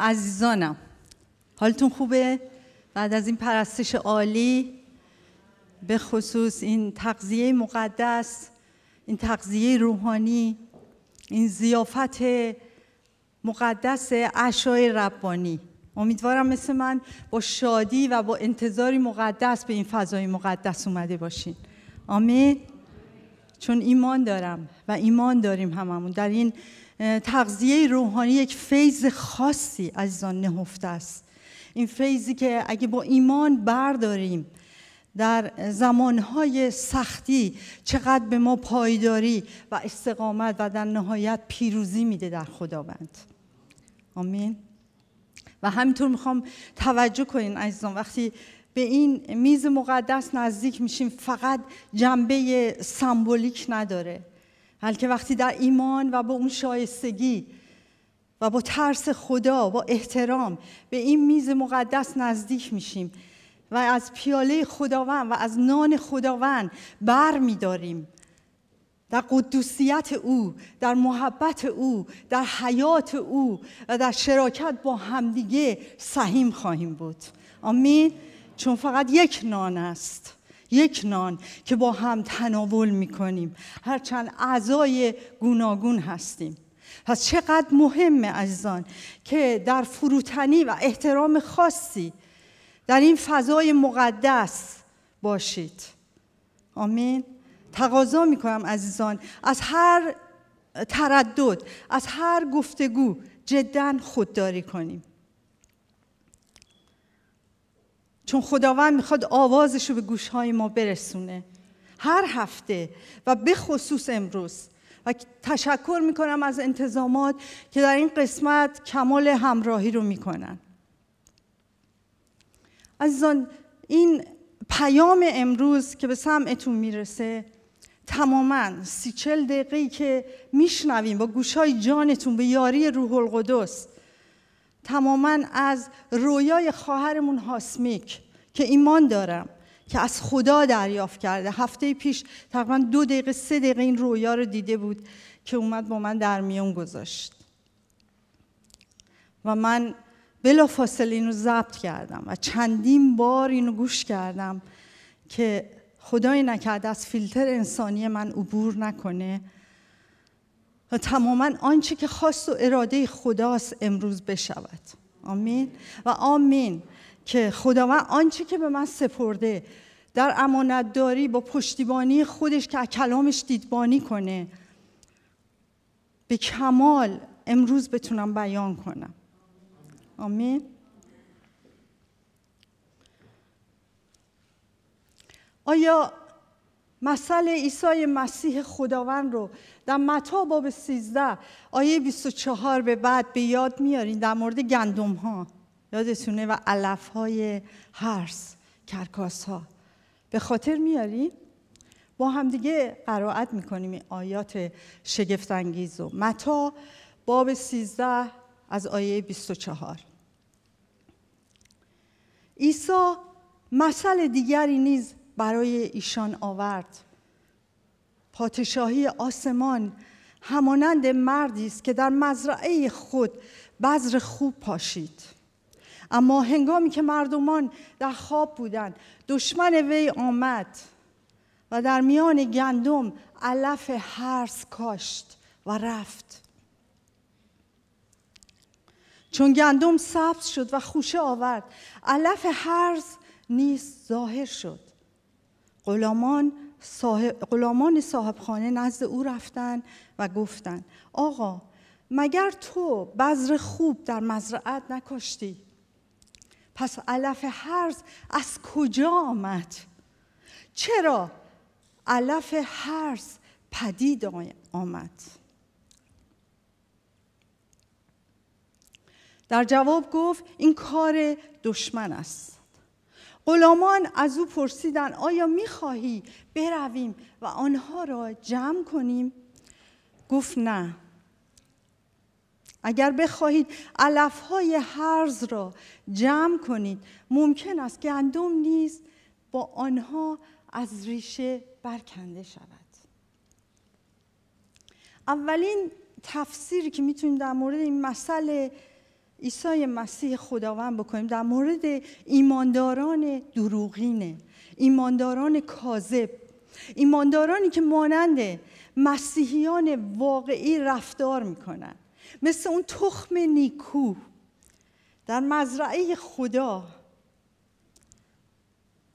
عزیزانم حالتون خوبه؟ بعد از این پرستش عالی به خصوص این تقضیه مقدس این تقضیه روحانی این زیافت مقدس عشای ربانی امیدوارم مثل من با شادی و با انتظاری مقدس به این فضای مقدس اومده باشین آمین چون ایمان دارم و ایمان داریم هممون در این تغذیه روحانی یک فیض خاصی عزیزان نهفته است این فیضی که اگه با ایمان برداریم در زمانهای سختی چقدر به ما پایداری و استقامت و در نهایت پیروزی میده در خداوند آمین و همینطور میخوام توجه کنین عزیزان وقتی به این میز مقدس نزدیک میشیم فقط جنبه سمبولیک نداره بلکه وقتی در ایمان و با اون شایستگی و با ترس خدا با احترام به این میز مقدس نزدیک میشیم و از پیاله خداوند و از نان خداوند بر میداریم در قدوسیت او در محبت او در حیات او و در شراکت با همدیگه سهیم خواهیم بود آمین چون فقط یک نان است یک نان که با هم تناول میکنیم هرچند اعضای گوناگون هستیم پس چقدر مهمه عزیزان که در فروتنی و احترام خاصی در این فضای مقدس باشید آمین تقاضا میکنم عزیزان از هر تردد از هر گفتگو جدا خودداری کنیم چون خداوند میخواد آوازش رو به های ما برسونه هر هفته و به خصوص امروز و تشکر میکنم از انتظامات که در این قسمت کمال همراهی رو میکنن عزیزان این پیام امروز که به سمعتون میرسه تماما سی چل دقیقی که میشنویم با گوشهای جانتون به یاری روح القدس تماما از رویای خواهرمون هاسمیک که ایمان دارم که از خدا دریافت کرده هفته پیش تقریبا دو دقیقه سه دقیقه این رویا رو دیده بود که اومد با من در میون گذاشت و من بلا فاصله اینو ضبط کردم و چندین بار اینو گوش کردم که خدای نکرده از فیلتر انسانی من عبور نکنه و تماما آنچه که خواست و اراده خداست امروز بشود آمین و آمین که خداوند آنچه که به من سپرده در امانتداری با پشتیبانی خودش که کلامش دیدبانی کنه به کمال امروز بتونم بیان کنم آمین آیا مثل عیسی مسیح خداوند رو در متا باب 13 آیه 24 به بعد به یاد میارین در مورد گندم ها یادتونه و علف های هرس کرکاس ها به خاطر میارین با همدیگه قرائت میکنیم این آیات شگفتانگیز و متا باب 13 از آیه 24 عیسی مثل دیگری نیز برای ایشان آورد پادشاهی آسمان همانند مردی است که در مزرعه خود بذر خوب پاشید اما هنگامی که مردمان در خواب بودند دشمن وی آمد و در میان گندم علف هرس کاشت و رفت چون گندم سبز شد و خوشه آورد علف هرز نیست ظاهر شد غلامان صاحب، غلامان صاحبخانه نزد او رفتند و گفتند آقا مگر تو بذر خوب در مزرعت نکشتی پس علف هرز از کجا آمد چرا علف هرز پدید آمد در جواب گفت این کار دشمن است غلامان از او پرسیدن آیا میخواهی برویم و آنها را جمع کنیم گفت نه اگر بخواهید علفهای هرز را جمع کنید ممکن است گندم نیست با آنها از ریشه برکنده شود اولین تفسیری که میتونیم در مورد این مسئله عیسی مسیح خداوند بکنیم در مورد ایمانداران دروغینه ایمانداران کاذب ایماندارانی که مانند مسیحیان واقعی رفتار میکنن مثل اون تخم نیکو در مزرعه خدا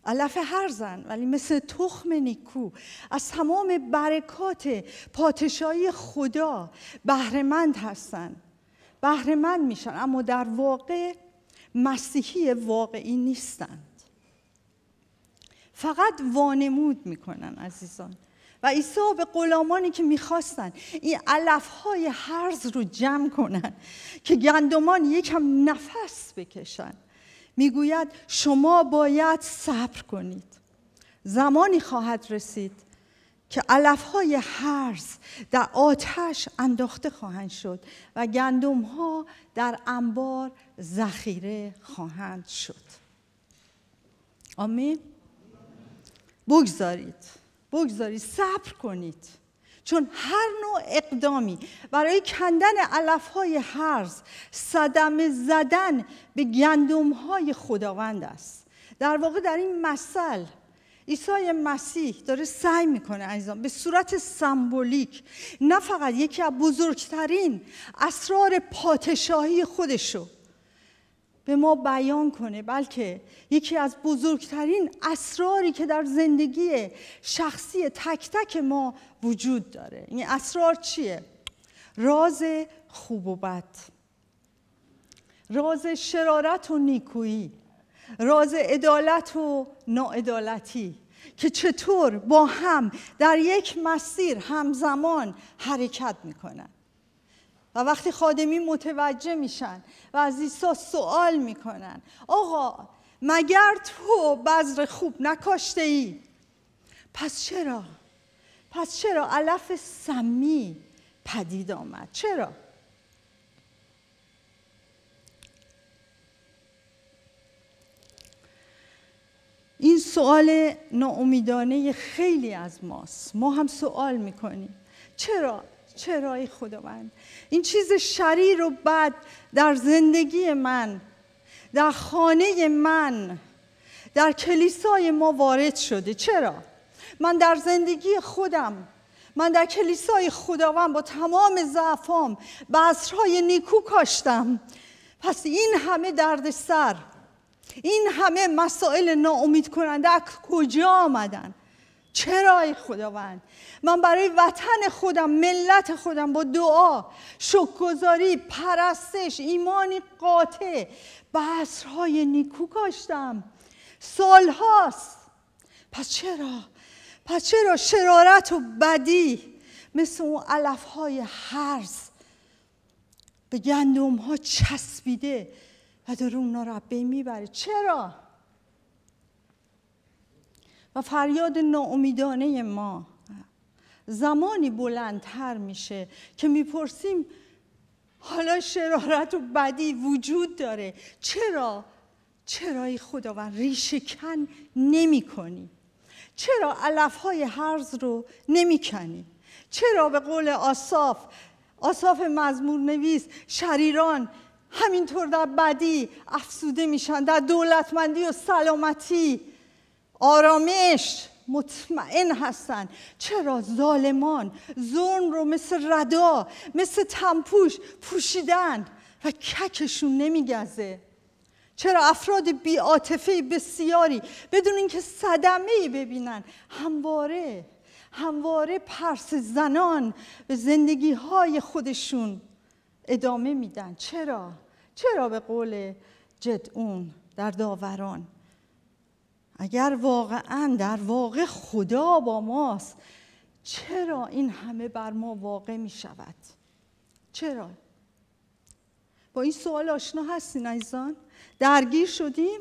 علف هر زن ولی مثل تخم نیکو از تمام برکات پادشاهی خدا بهرهمند هستند بهرهمند میشن اما در واقع مسیحی واقعی نیستند فقط وانمود میکنن عزیزان و عیسی به غلامانی که میخواستن این علف های هرز رو جمع کنن که گندمان یکم نفس بکشن میگوید شما باید صبر کنید زمانی خواهد رسید که علفهای هرز در آتش انداخته خواهند شد و گندم ها در انبار ذخیره خواهند شد آمین بگذارید بگذارید صبر کنید چون هر نوع اقدامی برای کندن علف های حرز صدم زدن به گندم های خداوند است در واقع در این مثل عیسی مسیح داره سعی میکنه عزیزان به صورت سمبولیک نه فقط یکی از بزرگترین اسرار پادشاهی خودشو به ما بیان کنه بلکه یکی از بزرگترین اسراری که در زندگی شخصی تک تک ما وجود داره این اسرار چیه؟ راز خوب و بد راز شرارت و نیکویی راز عدالت و ناعدالتی که چطور با هم در یک مسیر همزمان حرکت میکنن و وقتی خادمی متوجه میشن و از سوال میکنن آقا مگر تو بذر خوب نکاشته ای پس چرا پس چرا علف سمی پدید آمد چرا این سوال ناامیدانه خیلی از ماست ما هم سوال میکنیم چرا؟ چرای خداوند این چیز شریر و بد در زندگی من در خانه من در کلیسای ما وارد شده چرا؟ من در زندگی خودم من در کلیسای خداوند با تمام ضعفام بذرهای نیکو کاشتم پس این همه درد سر این همه مسائل ناامید کننده کجا آمدن چرای خداوند من برای وطن خودم ملت خودم با دعا شکرگزاری پرستش ایمانی قاطع بسرهای نیکو کاشتم سالهاست پس چرا پس چرا شرارت و بدی مثل اون علف های هرز به گندم ها چسبیده و داره اونا رو بین میبره چرا؟ و فریاد ناامیدانه ما زمانی بلندتر میشه که میپرسیم حالا شرارت و بدی وجود داره چرا؟ چرای خداوند ریشه کن نمی چرا علف های رو نمی چرا به قول آصاف آصاف مزمور نویس شریران همینطور در بدی افسوده میشن در دولتمندی و سلامتی آرامش مطمئن هستند چرا ظالمان ظلم رو مثل ردا مثل تنپوش پوشیدن و ککشون نمیگزه چرا افراد بیاتفه بسیاری بدون اینکه صدمه ای ببینن همواره همواره پرس زنان به زندگی های خودشون ادامه میدن چرا چرا به قول اون در داوران اگر واقعا در واقع خدا با ماست چرا این همه بر ما واقع می شود چرا با این سوال آشنا هستین عزیزان درگیر شدیم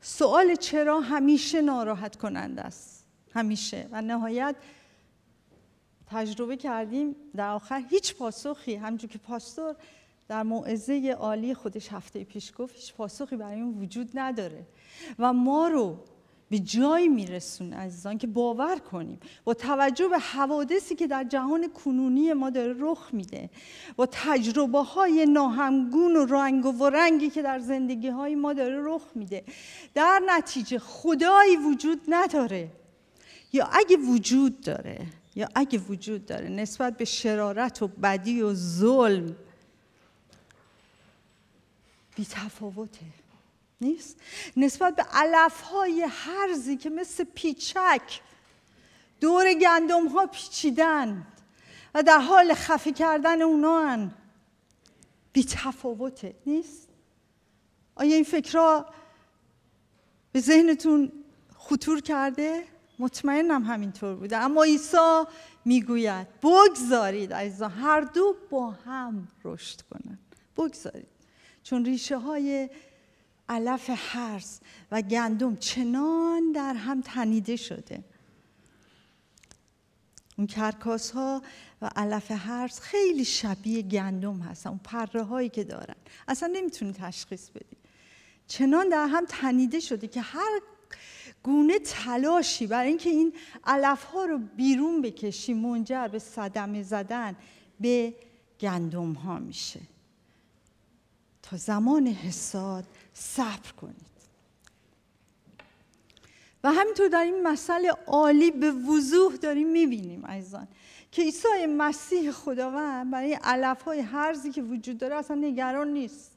سوال چرا همیشه ناراحت کننده است همیشه و نهایت تجربه کردیم در آخر هیچ پاسخی همجور که پاستور در موعظه عالی خودش هفته پیش گفت هیچ پاسخی برای اون وجود نداره و ما رو به جایی میرسون عزیزان که باور کنیم با توجه به حوادثی که در جهان کنونی ما داره رخ میده با تجربه های ناهمگون و رنگ و رنگی که در زندگی های ما داره رخ میده در نتیجه خدایی وجود نداره یا اگه وجود داره یا اگه وجود داره نسبت به شرارت و بدی و ظلم بی تفاوته نیست نسبت به علف های هرزی که مثل پیچک دور گندم ها پیچیدن و در حال خفه کردن اونا هن. بی نیست آیا این فکرها به ذهنتون خطور کرده؟ مطمئنم همینطور بوده اما عیسی میگوید بگذارید عزیزان هر دو با هم رشد کنند بگذارید چون ریشه های علف حرس و گندم چنان در هم تنیده شده اون کرکاس ها و علف حرس خیلی شبیه گندم هستن اون پره هایی که دارن اصلا نمیتونی تشخیص بدی چنان در هم تنیده شده که هر گونه تلاشی برای اینکه این علف ها رو بیرون بکشی منجر به صدمه زدن به گندم ها میشه زمان حساد صبر کنید و همینطور در این مسئله عالی به وضوح داریم میبینیم عزیزان که عیسی مسیح خداوند برای علف های هرزی که وجود داره اصلا نگران نیست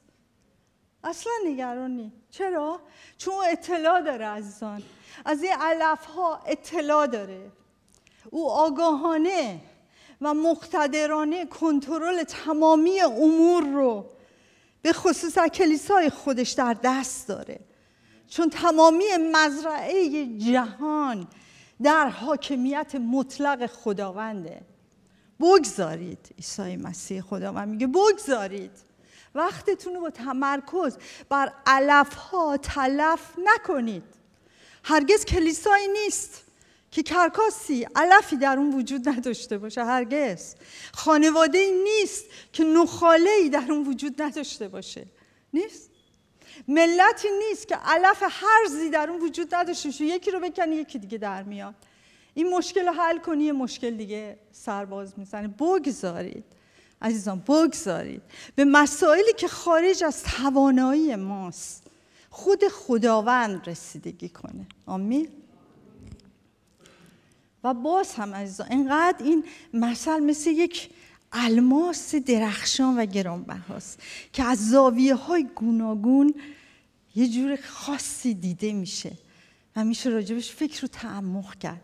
اصلا نگران نیست چرا؟ چون اطلاع داره عزیزان از این علف ها اطلاع داره او آگاهانه و مقتدرانه کنترل تمامی امور رو به خصوص کلیسای خودش در دست داره چون تمامی مزرعه جهان در حاکمیت مطلق خداونده بگذارید عیسی مسیح خداوند میگه بگذارید وقتتون رو با تمرکز بر علف ها تلف نکنید هرگز کلیسایی نیست که کرکاسی علفی در اون وجود نداشته باشه هرگز خانواده ای نیست که نخاله ای در اون وجود نداشته باشه نیست ملتی نیست که علف هرزی در اون وجود نداشته باشه یکی رو بکنی یکی دیگه در میاد این مشکل رو حل کنی یه مشکل دیگه سرباز میزنه بگذارید عزیزان بگذارید به مسائلی که خارج از توانایی ماست خود خداوند رسیدگی کنه آمین و باز هم عزیزا انقدر این مثل مثل یک الماس درخشان و گرانبهاست که از زاویه های گوناگون یه جور خاصی دیده میشه و میشه راجبش فکر رو تعمق کرد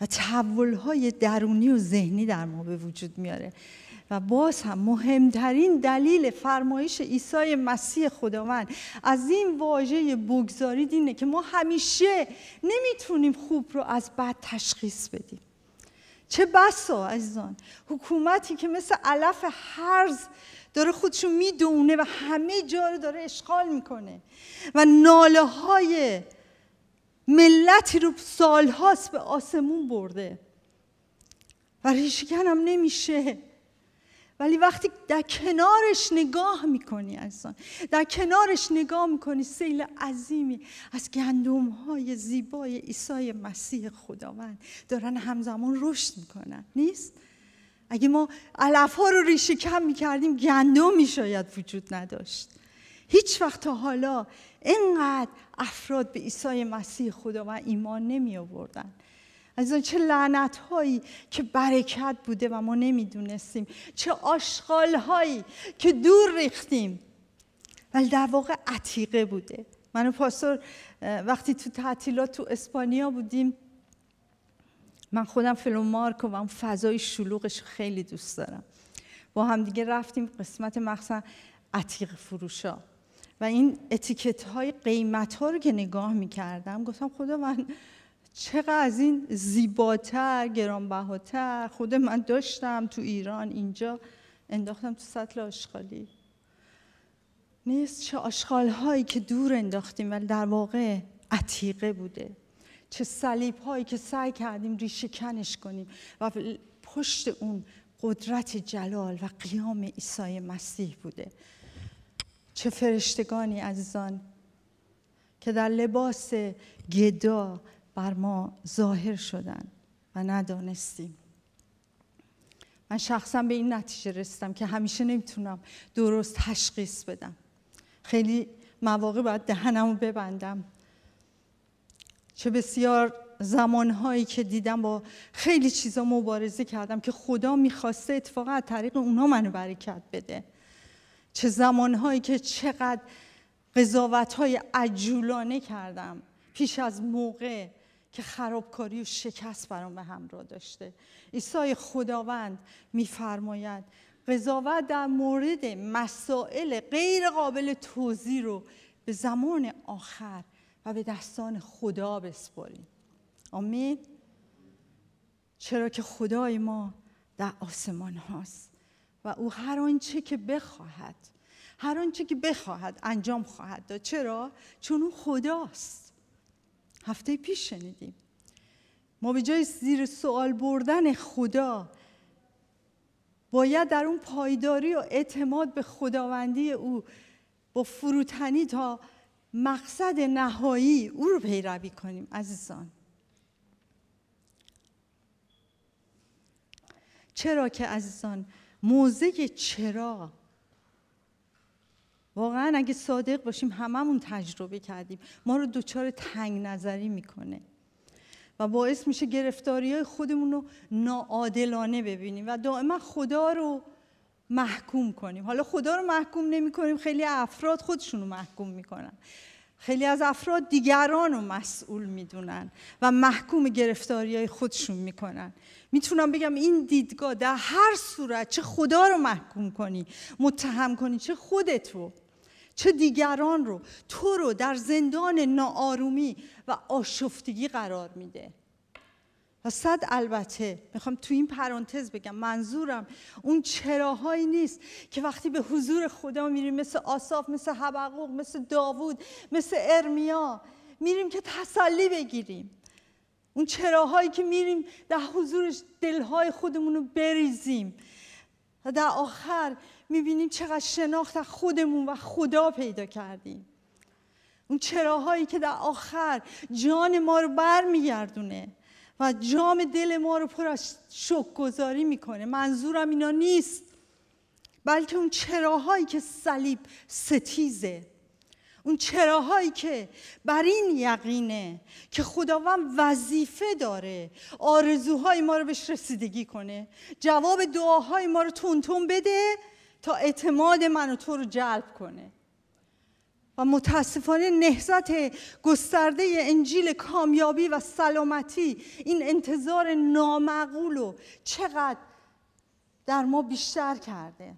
و تحول های درونی و ذهنی در ما به وجود میاره و باز هم مهمترین دلیل فرمایش عیسی مسیح خداوند از این واژه بگذارید اینه که ما همیشه نمیتونیم خوب رو از بد تشخیص بدیم چه بسا عزیزان حکومتی که مثل علف حرز داره خودشو میدونه و همه جا رو داره اشغال میکنه و ناله های ملتی رو سالهاست به آسمون برده و ریشگن هم نمیشه ولی وقتی در کنارش نگاه میکنی انسان در کنارش نگاه میکنی سیل عظیمی از گندم های زیبای عیسی مسیح خداوند دارن همزمان رشد میکنن نیست؟ اگه ما علف ها رو ریشه کم میکردیم گندمی شاید وجود نداشت هیچ وقت تا حالا اینقدر افراد به عیسی مسیح خداوند ایمان نمی آوردن عزیزان چه لعنت هایی که برکت بوده و ما نمیدونستیم چه آشغال هایی که دور ریختیم ولی در واقع عتیقه بوده من و پاسور وقتی تو تعطیلات تو اسپانیا بودیم من خودم مارکو و اون فضای شلوغش خیلی دوست دارم با همدیگه رفتیم قسمت مخصوصا عتیق فروشا و این اتیکت های قیمت ها رو که نگاه میکردم گفتم خدا من چقدر از این زیباتر گرانبهاتر خود من داشتم تو ایران اینجا انداختم تو سطل آشغالی نیست چه آشغال که دور انداختیم ولی در واقع عتیقه بوده چه صلیب هایی که سعی کردیم ریشه کنش کنیم و پشت اون قدرت جلال و قیام عیسی مسیح بوده چه فرشتگانی عزیزان که در لباس گدا بر ما ظاهر شدن و ندانستیم من شخصا به این نتیجه رسیدم که همیشه نمیتونم درست تشخیص بدم خیلی مواقع باید دهنمو ببندم چه بسیار زمانهایی که دیدم با خیلی چیزا مبارزه کردم که خدا میخواسته اتفاقا از طریق اونا منو برکت بده چه زمانهایی که چقدر قضاوتهای عجولانه کردم پیش از موقع که خرابکاری و شکست برام به را داشته عیسی خداوند میفرماید قضاوت در مورد مسائل غیر قابل توضیح رو به زمان آخر و به دستان خدا بسپاریم آمین چرا که خدای ما در آسمان هاست و او هر آنچه که بخواهد هر آنچه که بخواهد انجام خواهد داد چرا چون او خداست هفته پیش شنیدیم ما به جای زیر سوال بردن خدا باید در اون پایداری و اعتماد به خداوندی او با فروتنی تا مقصد نهایی او رو پیروی کنیم عزیزان چرا که عزیزان موزه چرا واقعا اگه صادق باشیم هممون تجربه کردیم ما رو دوچار تنگ نظری میکنه و باعث میشه گرفتاری های خودمون رو ناعادلانه ببینیم و دائما خدا رو محکوم کنیم حالا خدا رو محکوم نمی کنیم خیلی افراد خودشون رو محکوم میکنن خیلی از افراد دیگران رو مسئول میدونن و محکوم گرفتاری های خودشون میکنن میتونم بگم این دیدگاه در هر صورت چه خدا رو محکوم کنی متهم کنی چه خودت رو چه دیگران رو تو رو در زندان ناآرومی و آشفتگی قرار میده و صد البته میخوام تو این پرانتز بگم منظورم اون چراهایی نیست که وقتی به حضور خدا میریم مثل آساف مثل حبقوق مثل داوود مثل ارمیا میریم که تسلی بگیریم اون چراهایی که میریم در حضورش دلهای خودمون رو بریزیم و در آخر میبینیم چقدر شناخت از خودمون و خدا پیدا کردیم اون چراهایی که در آخر جان ما رو بر میگردونه و جام دل ما رو پر از شک گذاری میکنه منظورم اینا نیست بلکه اون چراهایی که صلیب ستیزه اون چراهایی که بر این یقینه که خداوند وظیفه داره آرزوهای ما رو بهش رسیدگی کنه جواب دعاهای ما رو تونتون بده تا اعتماد من و تو رو جلب کنه و متاسفانه نهزت گسترده انجیل کامیابی و سلامتی این انتظار نامعقول رو چقدر در ما بیشتر کرده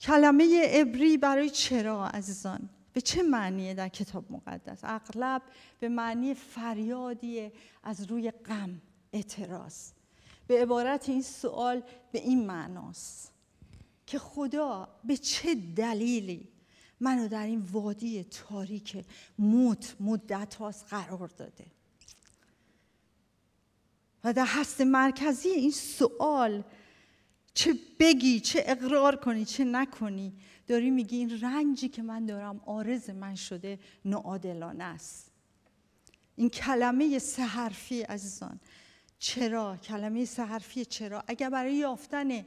کلمه عبری برای چرا عزیزان به چه معنیه در کتاب مقدس اغلب به معنی فریادی از روی غم اعتراض به عبارت این سوال به این معناست که خدا به چه دلیلی منو در این وادی تاریک موت مدت هاست قرار داده و در هست مرکزی این سوال چه بگی چه اقرار کنی چه نکنی داری میگی این رنجی که من دارم آرز من شده ناعادلانه است این کلمه سه حرفی عزیزان چرا کلمه سه چرا اگر برای یافتن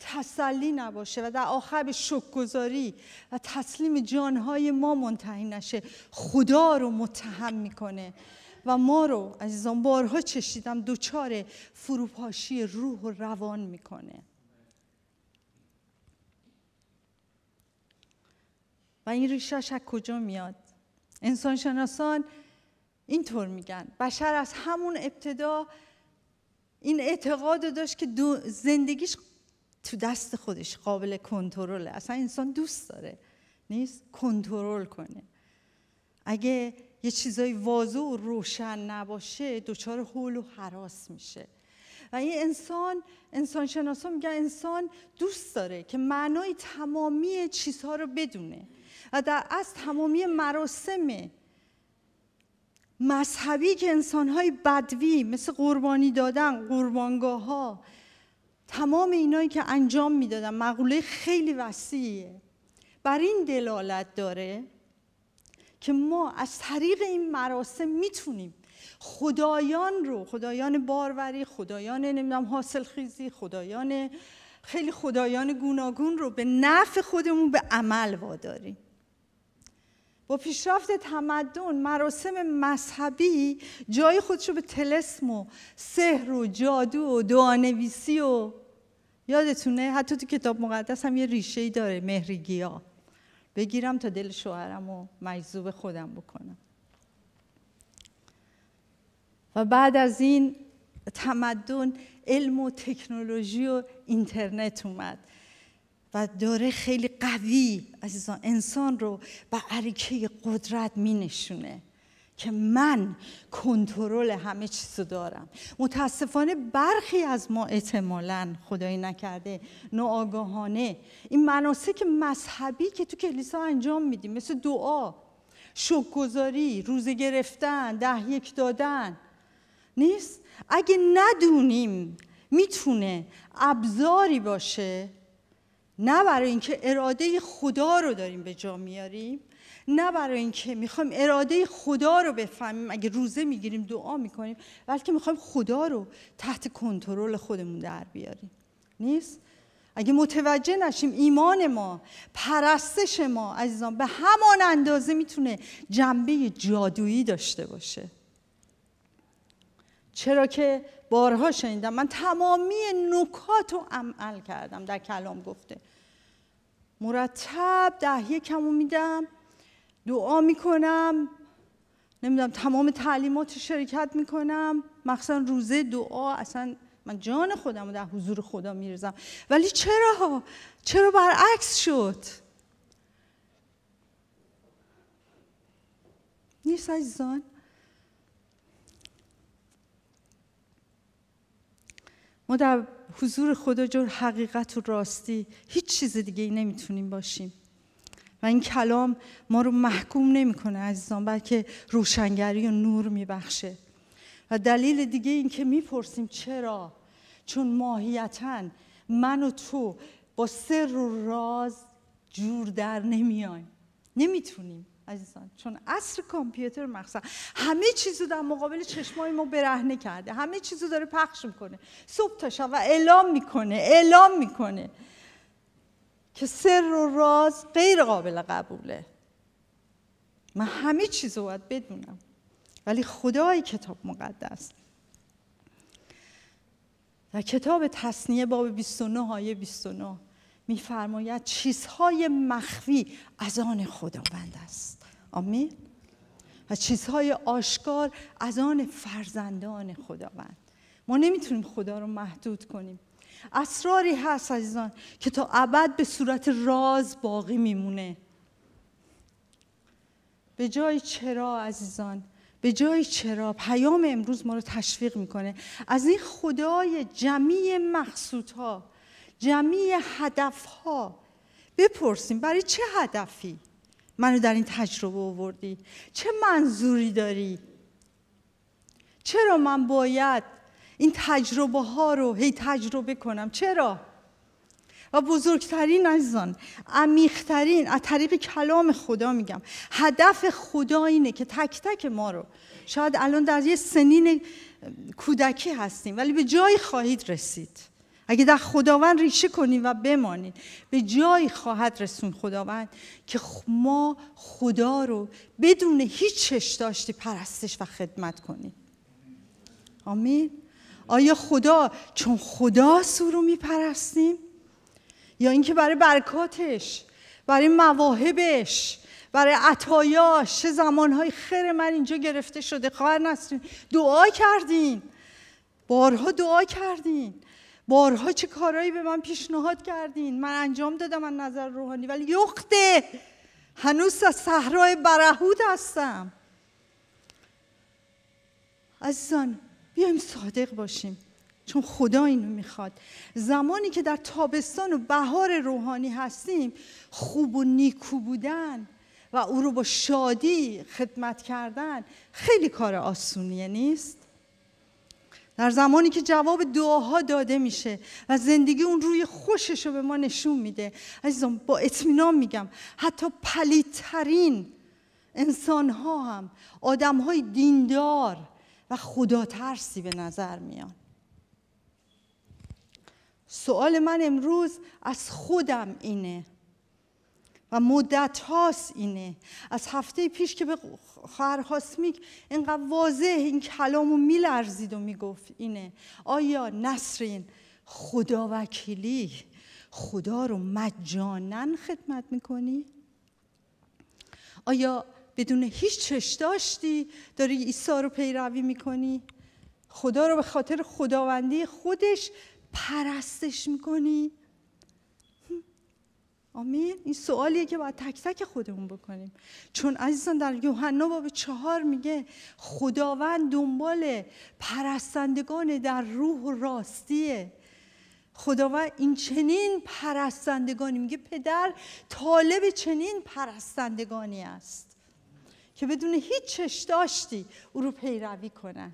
تسلی نباشه و در آخر به و تسلیم جانهای ما منتهی نشه خدا رو متهم میکنه و ما رو عزیزان بارها چشیدم دوچار فروپاشی روح و روان میکنه و این ریشش از کجا میاد انسان شناسان اینطور میگن بشر از همون ابتدا این اعتقاد داشت که زندگیش تو دست خودش قابل کنترله اصلا انسان دوست داره نیست کنترل کنه اگه یه چیزای واضح و روشن نباشه دچار حول و حراس میشه و این انسان انسان شناسا میگن انسان دوست داره که معنای تمامی چیزها رو بدونه و در از تمامی مراسم مذهبی که انسانهای بدوی مثل قربانی دادن قربانگاه ها تمام اینایی که انجام میدادن مقوله خیلی وسیعه بر این دلالت داره که ما از طریق این مراسم میتونیم خدایان رو خدایان باروری خدایان نمیدونم حاصلخیزی خدایان خیلی خدایان گوناگون رو به نفع خودمون به عمل واداریم با پیشرفت تمدن مراسم مذهبی جای خودشو به تلسم و سحر و جادو و دعانویسی و یادتونه حتی تو کتاب مقدس هم یه ریشه ای داره مهریگی ها بگیرم تا دل شوهرم و مجذوب خودم بکنم و بعد از این تمدن علم و تکنولوژی و اینترنت اومد و داره خیلی قوی عزیزان انسان رو به عریکه قدرت می نشونه که من کنترل همه چیز دارم متاسفانه برخی از ما اعتمالا خدایی نکرده ناآگاهانه این مناسک مذهبی که تو کلیسا انجام میدیم مثل دعا شکرگزاری روزه گرفتن ده یک دادن نیست اگه ندونیم میتونه ابزاری باشه نه برای اینکه اراده خدا رو داریم به جا میاریم نه برای اینکه میخوایم اراده خدا رو بفهمیم اگه روزه میگیریم دعا میکنیم بلکه میخوایم خدا رو تحت کنترل خودمون در بیاریم نیست اگه متوجه نشیم ایمان ما پرستش ما عزیزان به همان اندازه میتونه جنبه جادویی داشته باشه چرا که بارها شنیدم من تمامی نکات رو عمل کردم در کلام گفته مرتب دهیه کمو میدم دعا میکنم نمیدونم تمام تعلیمات شرکت میکنم مخصوصا روزه دعا اصلا من جان خودم رو در حضور خدا میرزم ولی چرا؟ چرا برعکس شد؟ نیست عزیزان؟ ما در حضور خدا جور حقیقت و راستی هیچ چیز دیگه ای نمیتونیم باشیم و این کلام ما رو محکوم نمیکنه عزیزان بلکه روشنگری و نور میبخشه و دلیل دیگه این که میپرسیم چرا چون ماهیتا من و تو با سر و راز جور در نمیایم نمیتونیم عزیزان چون عصر کامپیوتر مخصوصا همه چیزو در مقابل چشمای ما برهنه کرده همه چیزو داره پخش میکنه صبح تا شب و اعلام میکنه اعلام میکنه که سر و راز غیر قابل قبوله من همه چیزو باید بدونم ولی خدای کتاب مقدس و کتاب تصنیه باب 29 آیه 29 میفرماید چیزهای مخفی از آن خداوند است آمین و چیزهای آشکار از آن فرزندان خداوند ما نمیتونیم خدا رو محدود کنیم اسراری هست عزیزان که تا ابد به صورت راز باقی میمونه به جای چرا عزیزان به جای چرا پیام امروز ما رو تشویق میکنه از این خدای جمعی مقصودها جمعی هدف ها بپرسیم برای چه هدفی منو در این تجربه آوردی چه منظوری داری چرا من باید این تجربه ها رو هی تجربه کنم چرا و بزرگترین عزیزان عمیقترین از طریق کلام خدا میگم هدف خدا اینه که تک تک ما رو شاید الان در یه سنین کودکی هستیم ولی به جایی خواهید رسید اگه در خداوند ریشه کنیم و بمانید به جایی خواهد رسون خداوند که ما خدا رو بدون هیچ داشتی پرستش و خدمت کنیم آمین آیا خدا چون خدا سو رو میپرستیم یا اینکه برای برکاتش برای مواهبش برای عطایاش چه زمانهای خیر من اینجا گرفته شده خواهر نسرین دعا کردین بارها دعا کردین بارها چه کارهایی به من پیشنهاد کردین من انجام دادم از نظر روحانی ولی یخته هنوز از صحرای برهود هستم عزیزان بیایم صادق باشیم چون خدا اینو میخواد زمانی که در تابستان و بهار روحانی هستیم خوب و نیکو بودن و او رو با شادی خدمت کردن خیلی کار آسونیه نیست در زمانی که جواب دعاها داده میشه و زندگی اون روی خوشش رو به ما نشون میده عزیزان با اطمینان میگم حتی پلیدترین انسان ها هم آدم های دیندار و خداترسی به نظر میان سوال من امروز از خودم اینه و مدت هاست اینه از هفته پیش که به خواهر هاسمیک اینقدر واضح این کلام کلامو میلرزید و میگفت اینه آیا نسرین خدا وکیلی خدا رو مجانن خدمت میکنی؟ آیا بدون هیچ چش داشتی داری عیسی رو پیروی میکنی؟ خدا رو به خاطر خداوندی خودش پرستش میکنی؟ آمین این سوالیه که باید تک تک خودمون بکنیم چون عزیزان در یوحنا باب چهار میگه خداوند دنبال پرستندگان در روح و راستیه خداوند این چنین پرستندگانی میگه پدر طالب چنین پرستندگانی است که بدون هیچ چش داشتی او رو پیروی کنن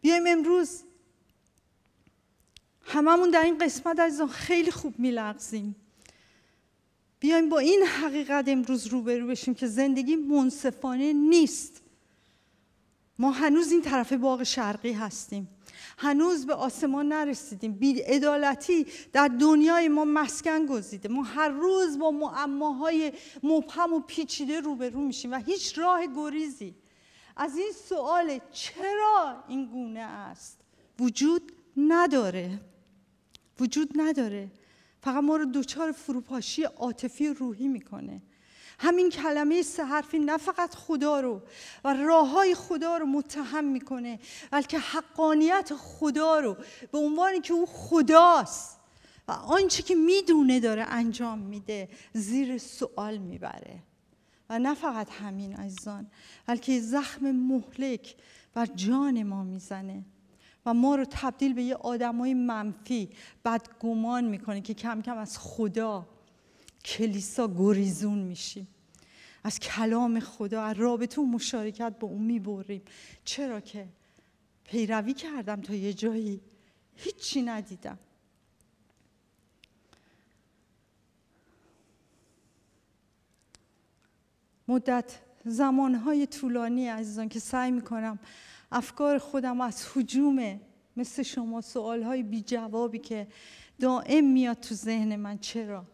بیایم امروز هممون در این قسمت عزیزان خیلی خوب میلغزیم بیایم با این حقیقت امروز روبرو بشیم که زندگی منصفانه نیست ما هنوز این طرف باغ شرقی هستیم هنوز به آسمان نرسیدیم بیعدالتی در دنیای ما مسکن گزیده ما هر روز با معماهای مبهم و پیچیده روبرو میشیم و هیچ راه گریزی از این سوال چرا این گونه است وجود نداره وجود نداره فقط ما رو دوچار فروپاشی عاطفی روحی میکنه همین کلمه سه حرفی نه فقط خدا رو و راه های خدا رو متهم میکنه بلکه حقانیت خدا رو به عنوان که او خداست و آنچه که میدونه داره انجام میده زیر سوال میبره و نه فقط همین عزیزان بلکه زخم مهلک بر جان ما میزنه و ما رو تبدیل به یه آدمای منفی بدگمان میکنه که کم کم از خدا کلیسا گریزون میشیم از کلام خدا از رابطه و مشارکت با اون میبریم چرا که پیروی کردم تا یه جایی هیچی ندیدم مدت زمانهای طولانی عزیزان که سعی میکنم افکار خودم از حجومه مثل شما سوال های بی جوابی که دائم میاد تو ذهن من چرا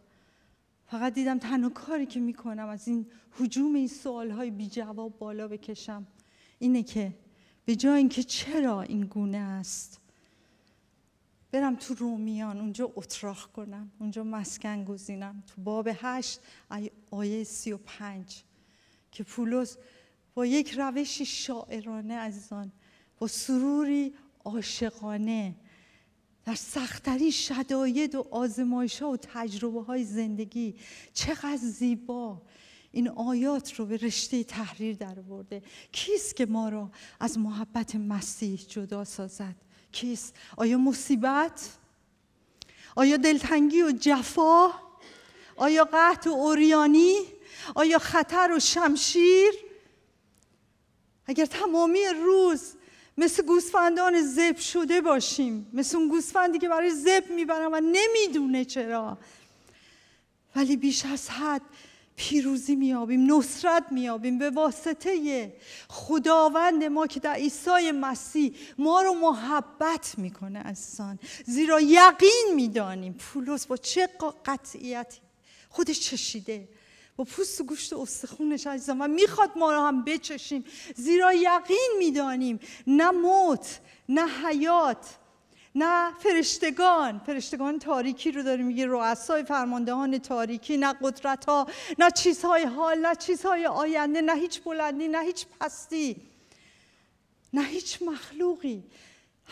فقط دیدم تنها کاری که میکنم از این حجوم این سوال های بی جواب بالا بکشم اینه که به جای اینکه چرا این گونه است برم تو رومیان اونجا اتراق کنم اونجا مسکن گزینم تو باب هشت آیه سی و پنج که پولس با یک روش شاعرانه عزیزان با سروری عاشقانه در سختری شداید و آزمایش ها و تجربه های زندگی چقدر زیبا این آیات رو به رشته تحریر در برده کیست که ما را از محبت مسیح جدا سازد کیست آیا مصیبت آیا دلتنگی و جفا آیا قحط و اوریانی آیا خطر و شمشیر اگر تمامی روز مثل گوسفندان زب شده باشیم مثل اون گوسفندی که برای زب میبرم و نمیدونه چرا ولی بیش از حد پیروزی میابیم نصرت میابیم به واسطه خداوند ما که در عیسی مسیح ما رو محبت میکنه عزیزان زیرا یقین میدانیم پولس با چه قطعیتی خودش چشیده با پوست و گوشت و استخونش عزیزم و میخواد ما رو هم بچشیم زیرا یقین میدانیم نه موت نه حیات نه فرشتگان فرشتگان تاریکی رو داریم میگه رؤسای فرماندهان تاریکی نه قدرت ها نه چیزهای حال نه چیزهای آینده نه هیچ بلندی نه هیچ پستی نه هیچ مخلوقی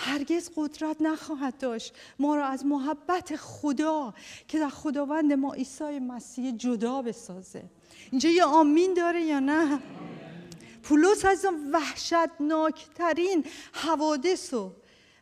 هرگز قدرت نخواهد داشت ما را از محبت خدا که در خداوند ما عیسی مسیح جدا بسازه اینجا یه آمین داره یا نه پولس از اون وحشتناکترین حوادث و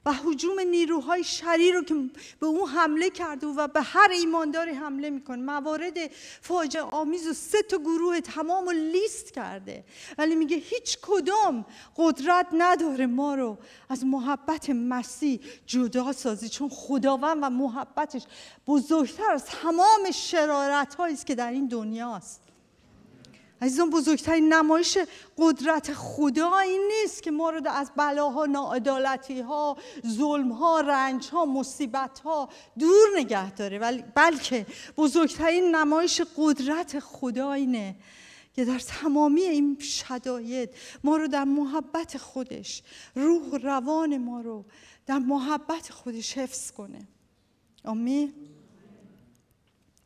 و حجوم نیروهای شریر رو که به اون حمله کرده و به هر ایمانداری حمله میکنه موارد فاجعه آمیز و سه تا گروه تمام رو لیست کرده ولی میگه هیچ کدام قدرت نداره ما رو از محبت مسیح جدا سازی چون خداوند و محبتش بزرگتر از تمام شرارت است که در این دنیاست عزیزان بزرگترین نمایش قدرت خدا این نیست که ما رو از بلاها، ناعدالتی ها، رنجها، ها، دور نگه داره ولی بلکه بزرگترین نمایش قدرت خدا اینه که در تمامی این شداید ما رو در محبت خودش روح روان ما رو در محبت خودش حفظ کنه آمین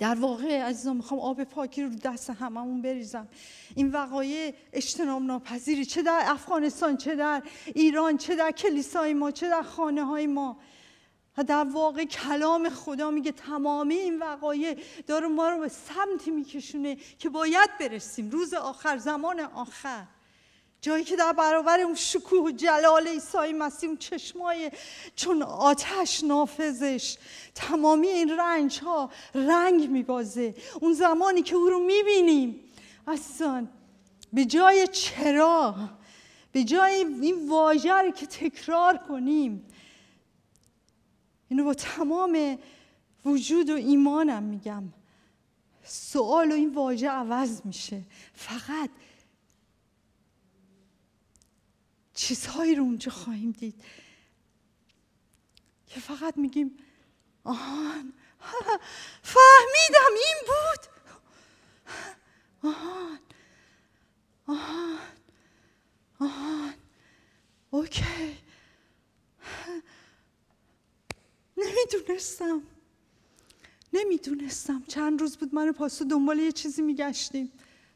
در واقع عزیزان میخوام آب پاکی رو دست هممون بریزم این وقایع اجتناب ناپذیری چه در افغانستان چه در ایران چه در کلیسای ما چه در خانه های ما در واقع کلام خدا میگه تمامی این وقایع داره ما رو به سمتی میکشونه که باید برسیم روز آخر زمان آخر جایی که در برابر اون شکوه و جلال عیسی مسیح اون چشمای چون آتش نافذش تمامی این رنج ها رنگ میبازه اون زمانی که او رو میبینیم اصلا به جای چرا به جای این واژه رو که تکرار کنیم اینو با تمام وجود و ایمانم میگم سوال و این واژه عوض میشه فقط چیزهایی رو اونجا خواهیم دید که فقط میگیم آهان فهمیدم این بود آهان آهان آهان اوکی نمیدونستم نمیدونستم چند روز بود من پاسو دنبال یه چیزی میگشتیم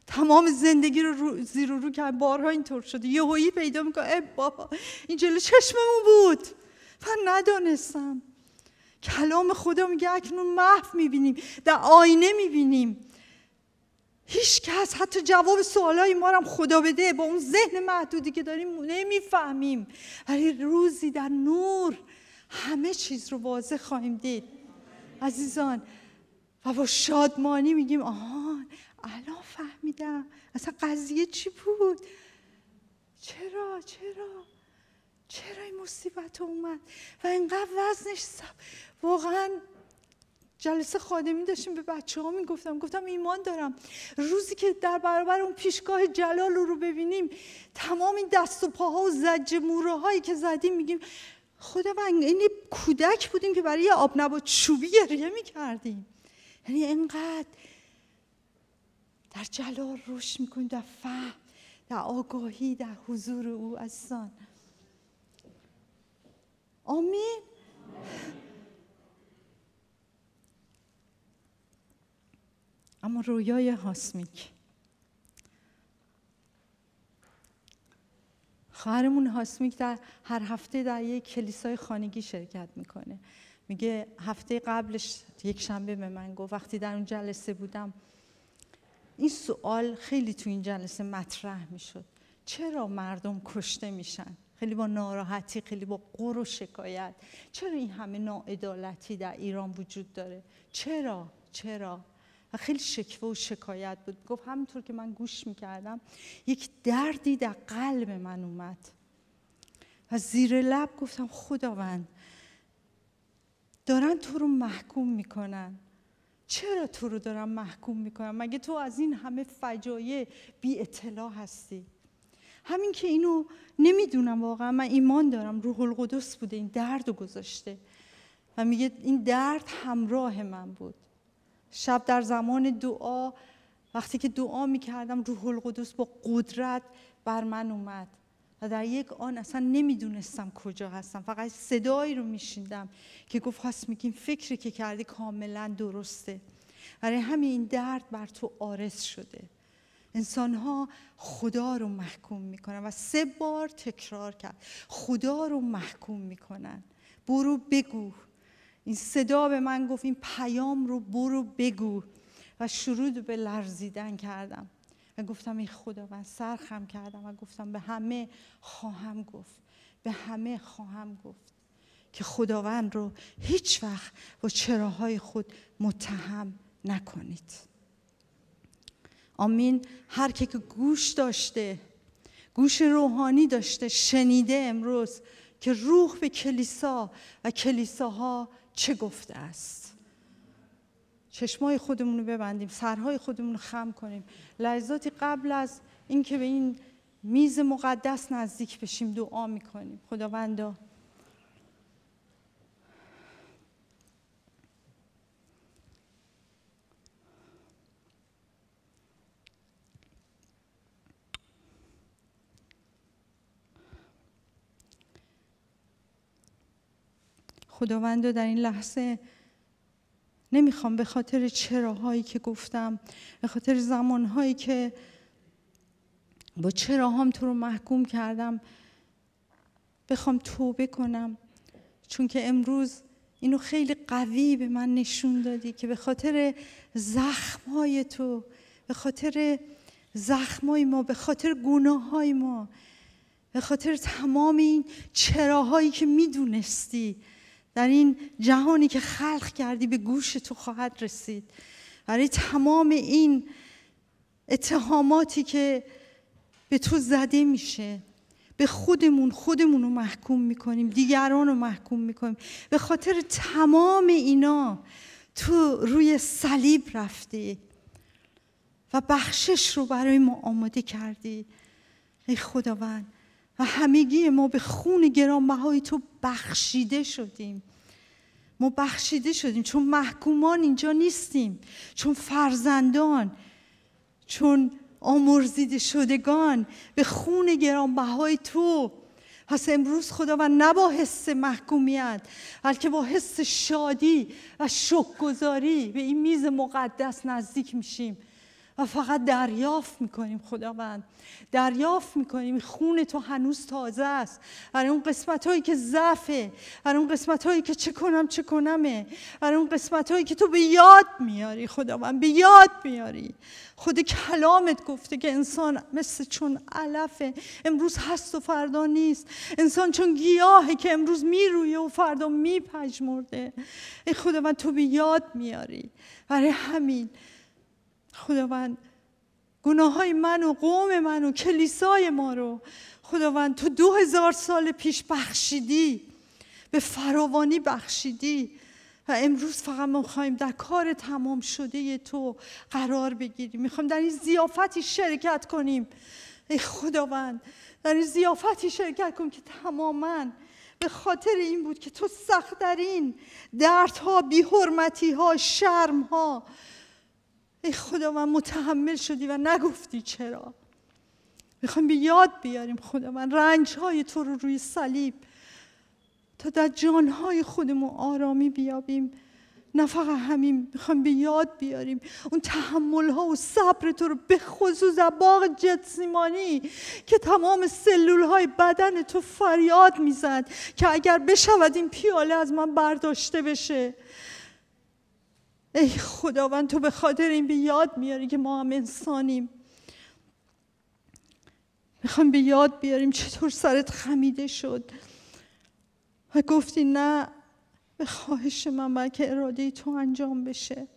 تمام زندگی رو, زیر و رو کرد بارها اینطور شده یهویی پیدا میکنه ای بابا این جلو چشممون بود من ندانستم کلام خدا میگه اکنون محو میبینیم در آینه میبینیم هیچ کس حتی جواب سوالای ما رو هم خدا بده با اون ذهن محدودی که داریم نمیفهمیم ولی روزی در نور همه چیز رو واضح خواهیم دید عزیزان و با شادمانی میگیم آها الان فهمیدم اصلا قضیه چی بود چرا چرا چرا این مصیبت اومد و انقدر وزنش سب... واقعا جلسه خادمی داشتیم به بچه ها میگفتم گفتم ایمان دارم روزی که در برابر اون پیشگاه جلال رو ببینیم تمام این دست و پاها و زج موره هایی که زدیم میگیم من این یعنی کودک بودیم که برای آب نبا چوبی گریه میکردیم یعنی انقدر در جلال روش میکنیم در فهم در آگاهی در حضور او عزیزان آمین اما رویای هاسمیک خواهرمون هاسمیک در هر هفته در یک کلیسای خانگی شرکت میکنه میگه هفته قبلش یک شنبه به من گفت وقتی در اون جلسه بودم این سوال خیلی تو این جلسه مطرح میشد چرا مردم کشته میشن خیلی با ناراحتی خیلی با قر و شکایت چرا این همه ناعدالتی در ایران وجود داره چرا چرا و خیلی شکوه و شکایت بود گفت همینطور که من گوش میکردم یک دردی در قلب من اومد و زیر لب گفتم خداوند دارن تو رو محکوم میکنن چرا تو رو دارم محکوم میکنم مگه تو از این همه فجایع بی اطلاع هستی همین که اینو نمیدونم واقعا من ایمان دارم روح القدس بوده این درد رو گذاشته و میگه این درد همراه من بود شب در زمان دعا وقتی که دعا میکردم روح القدس با قدرت بر من اومد و در یک آن اصلا نمیدونستم کجا هستم فقط صدایی رو میشیندم که گفت خواست میگیم فکری که کردی کاملا درسته برای همین این درد بر تو آرس شده انسان ها خدا رو محکوم میکنن و سه بار تکرار کرد خدا رو محکوم میکنن برو بگو این صدا به من گفت این پیام رو برو بگو و شروع به لرزیدن کردم و گفتم ای خداوند سرخم کردم و گفتم به همه خواهم گفت به همه خواهم گفت که خداوند رو هیچ وقت با چراهای خود متهم نکنید آمین هر که که گوش داشته گوش روحانی داشته شنیده امروز که روح به کلیسا و کلیساها چه گفته است چشمای خودمون رو ببندیم سرهای خودمون رو خم کنیم لحظاتی قبل از اینکه به این میز مقدس نزدیک بشیم دعا میکنیم خداوندا خداوند در این لحظه نمیخوام به خاطر چراهایی که گفتم به خاطر زمانهایی که با چراهام تو رو محکوم کردم بخوام توبه کنم چون که امروز اینو خیلی قوی به من نشون دادی که به خاطر زخمای تو به خاطر زخمای ما به خاطر گناههای ما به خاطر تمام این چراهایی که میدونستی در این جهانی که خلق کردی به گوش تو خواهد رسید برای تمام این اتهاماتی که به تو زده میشه به خودمون خودمون رو محکوم میکنیم دیگران رو محکوم میکنیم به خاطر تمام اینا تو روی صلیب رفتی و بخشش رو برای ما آماده کردی ای خداوند و همگی ما به خون گرانبهای تو بخشیده شدیم ما بخشیده شدیم چون محکومان اینجا نیستیم چون فرزندان چون آمرزیده شدگان به خون گرانبهای تو پس امروز خداوند و با حس محکومیت بلکه با حس شادی و شکرگزاری به این میز مقدس نزدیک میشیم و فقط دریافت میکنیم خداوند دریافت میکنیم خون تو هنوز تازه است برای اون قسمت هایی که ضعفه برای اون قسمت هایی که چه کنم چه کنمه برای اون قسمت هایی که تو به یاد میاری خداوند به یاد میاری خود کلامت گفته که انسان مثل چون علفه امروز هست و فردا نیست انسان چون گیاهه که امروز میرویه و فردا مرده ای خداوند تو به یاد میاری برای همین خداوند گناه های من و قوم من و کلیسای ما رو خداوند تو دو هزار سال پیش بخشیدی به فراوانی بخشیدی و امروز فقط ما میخوایم در کار تمام شده تو قرار بگیریم میخوام در این زیافتی شرکت کنیم ای خداوند در این زیافتی شرکت کنیم که تماما به خاطر این بود که تو سخت این دردها شرم ها ای خدا من متحمل شدی و نگفتی چرا میخوایم به یاد بیاریم خدا من رنج های تو رو روی صلیب تا در های خودمون آرامی بیابیم نه فقط همین میخوایم به یاد بیاریم اون تحمل ها و صبر تو رو به خصوص باغ جسمانی که تمام سلول های بدن تو فریاد میزد که اگر بشود این پیاله از من برداشته بشه ای خداوند تو به خاطر این به یاد میاری که ما هم انسانیم میخوام به یاد بیاریم چطور سرت خمیده شد و گفتی نه به خواهش من که اراده تو انجام بشه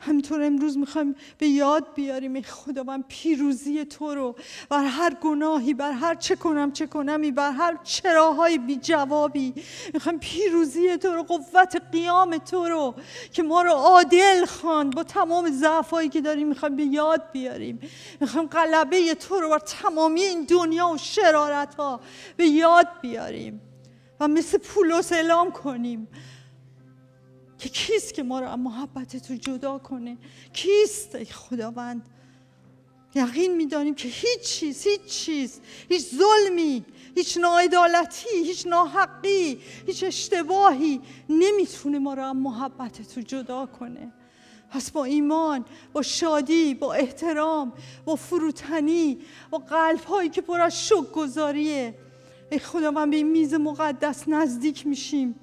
همینطور امروز میخوایم به یاد بیاریم ای خدا پیروزی تو رو بر هر گناهی بر هر چه کنم چه کنمی بر هر چراهای بی جوابی میخوایم پیروزی تو رو قوت قیام تو رو که ما رو عادل خواند با تمام ضعفایی که داریم میخوایم به یاد بیاریم میخوایم قلبه تو رو بر تمامی این دنیا و شرارت ها به یاد بیاریم و مثل پولس اعلام کنیم که کیست که ما را محبت تو جدا کنه کیست ای خداوند یقین میدانیم که هیچ چیز هیچ چیز هیچ ظلمی هیچ ناعدالتی هیچ ناحقی هیچ اشتباهی نمیتونه ما را محبت تو جدا کنه پس با ایمان با شادی با احترام با فروتنی با قلب هایی که پر از شک گذاریه ای خداوند به این میز مقدس نزدیک میشیم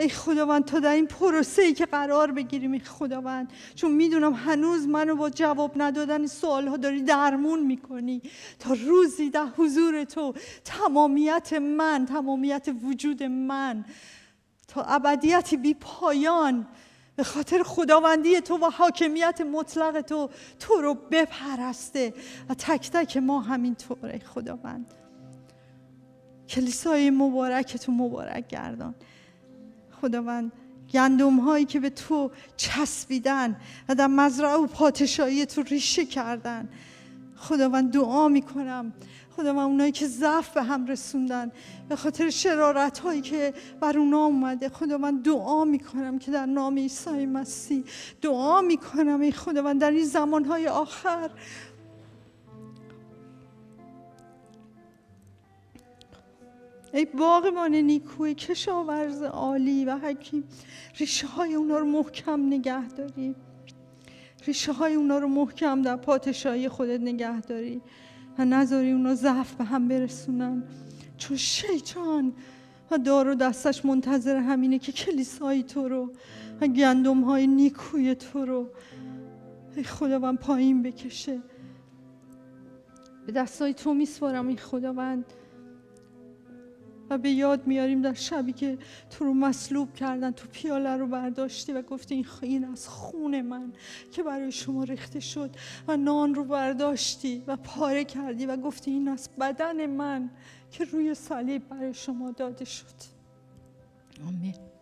ای خداوند تا در این پروسه ای که قرار بگیریم ای خداوند چون میدونم هنوز منو با جواب ندادن سوال ها داری درمون میکنی تا روزی در حضور تو تمامیت من تمامیت وجود من تا ابدیت بی پایان به خاطر خداوندی تو و حاکمیت مطلق تو تو رو بپرسته و تک تک ما همینطوره خداوند کلیسای مبارک تو مبارک گردان خداوند گندم هایی که به تو چسبیدن و در مزرعه و پادشاهی تو ریشه کردن خداوند دعا میکنم خداوند اونایی که ضعف به هم رسوندن به خاطر شرارت هایی که بر اونا اومده خداوند دعا میکنم که در نام عیسی مسیح دعا میکنم ای خداوند در این زمان های آخر ای باغبان نیکوی کشاورز عالی و حکیم ریشه های اونا رو محکم نگه داری ریشه های اونا رو محکم در پادشاهی خودت نگه داری و نذاری اونا ضعف به هم برسونن چون شیطان و و دستش منتظر همینه که کلیسای تو رو و گندم های نیکوی تو رو ای خداوند پایین بکشه به دستای تو میسپارم این خداوند و به یاد میاریم در شبی که تو رو مصلوب کردن تو پیاله رو برداشتی و گفتی این از خون من که برای شما ریخته شد و نان رو برداشتی و پاره کردی و گفتی این از بدن من که روی صلیب برای شما داده شد آمین